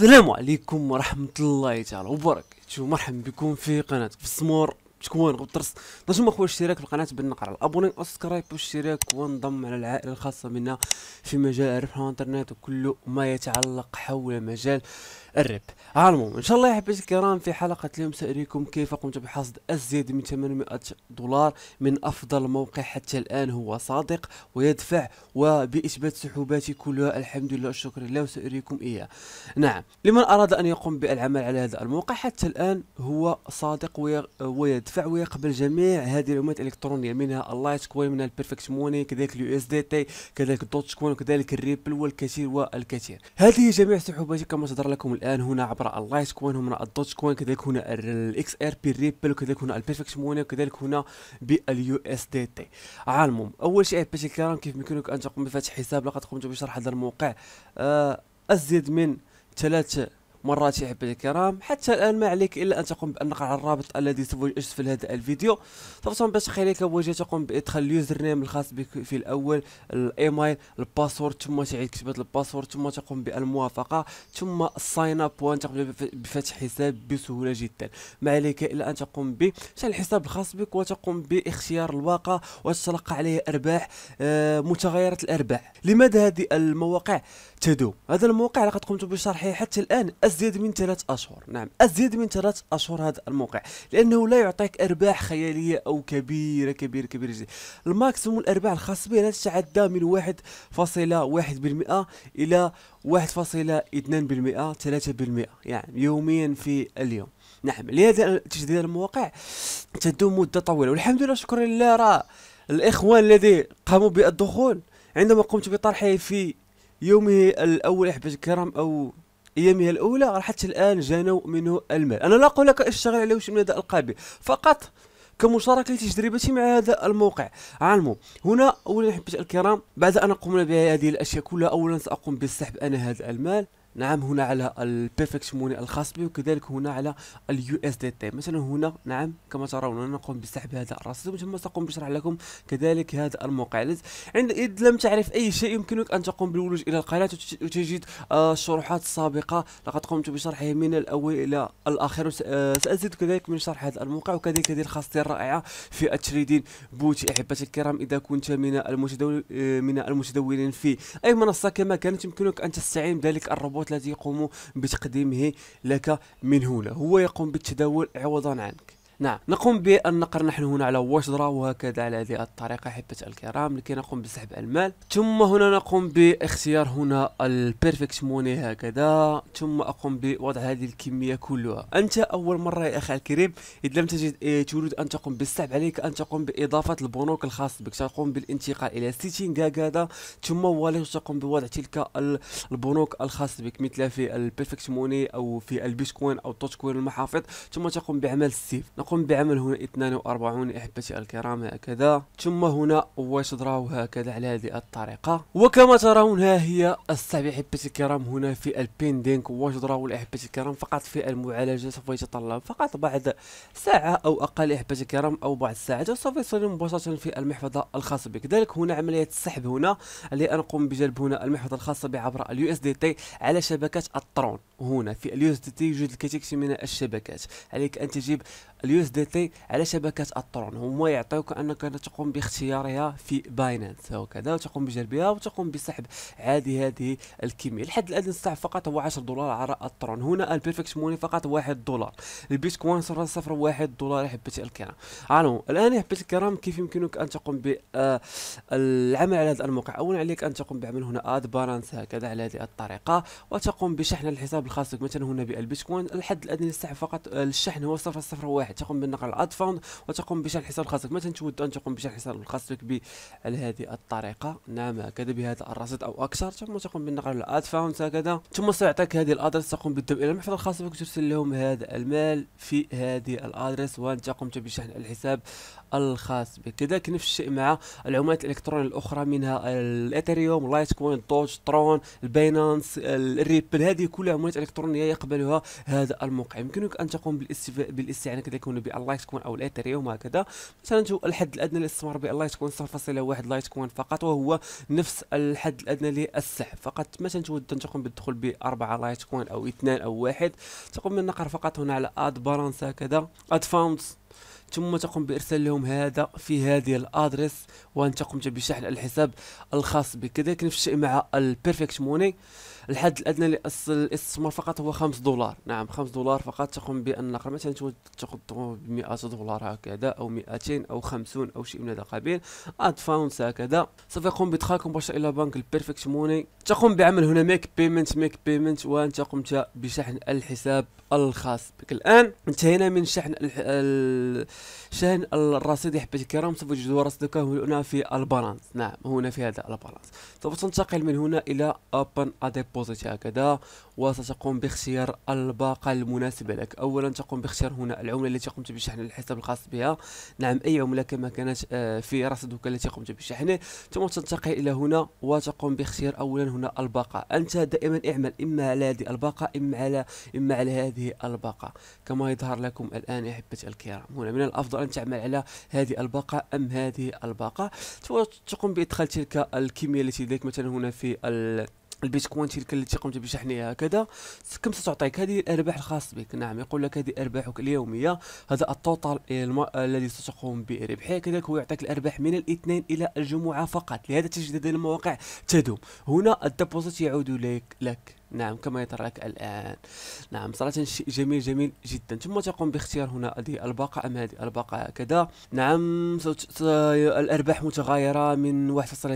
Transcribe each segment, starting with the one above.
السلام عليكم ورحمة الله تعالى وبركاته مرحبا بكم في قناة بسمور تكون غطرس نجم اخويا الاشتراك في القناه بالنقر الابوني وسكرايب والاشتراك وانضم على العائله الخاصه بنا في مجال الربح الانترنت وكل ما يتعلق حول مجال الرب المهم ان شاء الله يا حبيبتي الكرام في حلقه اليوم ساريكم كيف قمت بحصد ازيد من 800 دولار من افضل موقع حتى الان هو صادق ويدفع وباثبات سحوباتي كلها الحمد لله والشكر لله وساريكم اياه نعم لمن اراد ان يقوم بالعمل على هذا الموقع حتى الان هو صادق ويدفع تدفع ويقبل جميع هذه العملات الالكترونيه منها اللايت كوين منها البيرفكت موني كذلك اليو اس دي تي كذلك الدوتش كوين وكذلك الريبل والكثير والكثير هذه جميع سحوباتي كما تظهر لكم الان هنا عبر اللايت كوين هنا الدوتش كوين كذلك هنا الاكس ار بي ريبل وكذلك هنا البيرفكت موني وكذلك هنا باليو اس دي تي المهم اول شيء باش الكرام كيف يمكنك ان تقوم بفتح حساب لقد قمت بشرح هذا الموقع آه، ازيد من ثلاث يا حبيبي الكرام حتى الان ما عليك الا ان تقوم بالنقر على الرابط الذي سوف يوجد اسفل هذا الفيديو ثم باش تخليك واجهه تقوم بادخال اليوزر نيم الخاص بك في الاول الايميل الباسورد ثم تعيد كتابه الباسورد ثم تقوم بالموافقه ثم الساين اب وان تقوم بفتح حساب بسهوله جدا ما عليك الا ان تقوم بفتح الحساب الخاص بك وتقوم باختيار الواقع وتتلقى عليه ارباح آه متغيرات الارباح لماذا هذه المواقع تدوم هذا الموقع لقد قمت بشرحه حتى الان أزيد من ثلاث أشهر نعم أزيد من ثلاث أشهر هذا الموقع لأنه لا يعطيك أرباح خيالية أو كبيرة كبيرة كبيرة جدا الماكسيموم الأرباح الخاص به لا تتعدى من 1.1% إلى 1.2% 3% يعني يوميا في اليوم نعم لهذا تجديد المواقع تدوم مدة طويلة والحمد لله شكرا لله راه الإخوان الذي قاموا بالدخول عندما قمت بطرحه في يومه الأول أحبتي الكرام أو ايامها الاولى حتى الان جانو منه المال انا لا اقول لك اشتغل على وش من هذا القبيل فقط كمشاركة لتجربتي مع هذا الموقع عالمو هنا أولا أحبتي الكرام بعد أن قمنا بهذه الأشياء كلها أولا سأقوم بسحب أنا هذا المال نعم هنا على البيرفكت موني الخاص بي وكذلك هنا على اليو اس دي تي مثلا هنا نعم كما ترون انا نقوم بسحب هذا الرصيد ثم ساقوم بشرح لكم كذلك هذا الموقع عند اذا لم تعرف اي شيء يمكنك ان تقوم بالولوج الى القناه وتجد الشروحات آه، السابقه لقد قمت بشرحه من الاول الى الاخر آه، سازيد كذلك من شرح هذا الموقع وكذلك هذه الخاصيه الرائعه في التريدين بوت احبتي الكرام اذا كنت من المتدول آه، من المتدولين في اي منصه كما كانت يمكنك ان تستعين بذلك الروبوت الروبوت الذي يقوم بتقديمه لك من هنا هو يقوم بالتداول عوضا عنك نعم نقوم بأن نقر نحن هنا على وجرة وهكذا على هذه الطريقة حبة الكرام لكي نقوم بسحب المال ثم هنا نقوم باختيار هنا البيرفكت موني هكذا ثم أقوم بوضع هذه الكمية كلها أنت أول مرة يا أخي الكريم إذا لم تجد إيه تريد أن تقوم بالسحب عليك أن تقوم بإضافة البنوك الخاص بك تقوم بالانتقال إلى سيتينغ هكذا ثم والي تقوم بوضع تلك البنوك الخاص بك مثل في البيرفكت موني أو في البيتكوين أو التوتكوين المحافظ ثم تقوم بعمل السيف أقوم بعمل هنا 42 أحبتي الكرام هكذا ثم هنا وتدراه هكذا على هذه الطريقة وكما ترون ها هي السبع أحبتي الكرام هنا في البيندينغ وتدراه احبتي الكرام فقط في المعالجة سوف يتطلب فقط بعد ساعة أو أقل أحبتي الكرام أو بعد ساعه سوف يصل مباشرة في المحفظة الخاصه بك كذلك هنا عملية السحب هنا اللي أنقوم بجلب هنا المحفظة الخاصة بي عبر اليو اس دي تي على شبكة الترون هنا في اليو اس دي تي يوجد الكثير من الشبكات عليك أن تجيب اليو يو اس دي تي على شبكه الترون هما يعطيوك انك تقوم باختيارها في باينانس وكذا وتقوم بجلبها وتقوم بسحب عادي هذه الكميه الحد الادنى السعر فقط هو 10 دولار على الترون هنا البيرفكت موني فقط 1 دولار البيتكوين صفر صفر 1 دولار حبه الكرام الو الان يا حبه الكرام كيف يمكنك ان تقوم بالعمل آه، على هذا الموقع اولا عليك ان تقوم بعمل هنا اد بالانس هكذا على هذه الطريقه وتقوم بشحن الحساب الخاص بك مثلا هنا بالبيتكوين الحد الادنى للسحب فقط الشحن هو 001 تقوم بالنقر فوند وتقوم بشحن الحساب الخاص مثلا تود ان تقوم بشحن الحساب الخاص بك على هذه الطريقه نعم هكذا بهذا الرصيد او اكثر ثم تقوم الاد فوند هكذا ثم سيعطيك هذه الادرس تقوم بالذهاب الى المحفظه الخاصه بك وترسل لهم هذا المال في هذه الادرس وانت قمت بشحن الحساب الخاص بك كذلك نفس الشيء مع العملات الالكترونيه الاخرى منها الاثريوم لايت كوين دوج ترون الباينانس الريبل هذه كلها عملات الكترونيه يقبلها هذا الموقع يمكنك ان تقوم بالاستعانه كذلك يكونوا باللايت كوين او الاثريوم هكذا مثلا الحد الادنى للاستثمار باللايت كوين 0.1 لايت كوين فقط وهو نفس الحد الادنى للسحب فقط مثلا تود ان تقوم بالدخول ب 4 لايت كوين او 2 او 1 تقوم بالنقر فقط هنا على اد بالانس هكذا اد فاوندز ثم تقوم بارسال لهم هذا في هذه الادرس وانت قمت بشحن الحساب الخاص بك كذلك نفس الشيء مع البيرفكت موني الحد الادنى للاستثمار فقط هو 5 دولار نعم 5 دولار فقط تقوم بان مثلا تقوم ب 100 دولار هكذا او 200 او 50 او شيء من هذا القبيل اد فاونس هكذا سوف يقوم بادخالك مباشره الى بنك البيرفكت موني تقوم بعمل هنا ميك بيمنت ميك بيمنت وانت قمت بشحن الحساب الخاص بك الان انتهينا من شحن ال... شحن الرصيد يا حبيبتي الكرام سوف تجد رصيدك هنا في البالانس نعم هنا في هذا البالانس سوف تنتقل من هنا الى اوبن اديبو بوزيتي هكذا وستقوم باختيار الباقة المناسبة لك أولا تقوم باختيار هنا العملة التي قمت بشحن الحساب الخاص بها نعم أي عملة كما كانت آه، في رصدك التي قمت بشحنه ثم تنتقل إلى هنا وتقوم باختيار أولا هنا الباقة أنت دائما اعمل إما على هذه الباقة إما على إما على هذه الباقة كما يظهر لكم الآن يا أحبتي الكرام هنا من الأفضل أن تعمل على هذه الباقة أم هذه الباقة تقوم بإدخال تلك الكمية التي لديك مثلا هنا في ال البيتكوين تلك التي قمت بشحنها هكذا كم ستعطيك هذه الارباح الخاص بك نعم يقول لك هذه ارباحك اليوميه هذا التوتال الم... الذي ستقوم بربحه كذلك هو يعطيك الارباح من الاثنين الى الجمعه فقط لهذا تجد هذه المواقع تدوم هنا الديبوزيت يعود لك لك نعم كما يظهر لك الآن نعم صراحة شيء جميل جميل جدا ثم تقوم باختيار هنا هذه الباقة أم هذه الباقة هكذا نعم الأرباح متغيرة من 1.3 1.4 1.5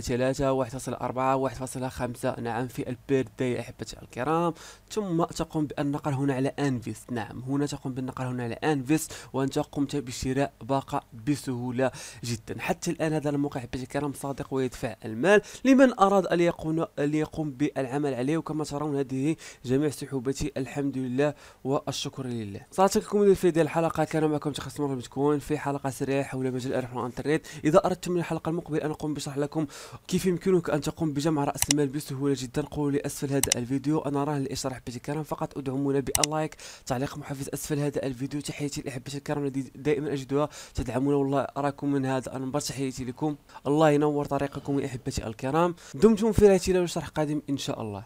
نعم في البير أحبتي الكرام ثم تقوم بالنقر هنا على أنفيس نعم هنا تقوم بالنقر هنا على أنفيس وأنت قمت بشراء باقة بسهولة جدا حتى الآن هذا الموقع أحبتي الكرام صادق ويدفع المال لمن أراد أن يقوم بالعمل عليه وكما ترون هذه جميع سحوبتي الحمد لله والشكر لله صارت لكم الفيديو ديال الحلقه كان معكم تخصص مرة بتكون في حلقه سريعه حول مجال الارباح الانترنت اذا اردتم من الحلقه المقبله ان اقوم بشرح لكم كيف يمكنك ان تقوم بجمع راس المال بسهوله جدا قولوا لي اسفل هذا الفيديو انا راه لاشراح بتكرم فقط ادعمونا باللايك تعليق محفز اسفل هذا الفيديو تحياتي لاحبتي الكرام الذي دائما اجدها تدعمونا والله اراكم من هذا المنبر تحياتي لكم الله ينور طريقكم يا احبتي الكرام دمتم في رعايه الله وشرح قادم ان شاء الله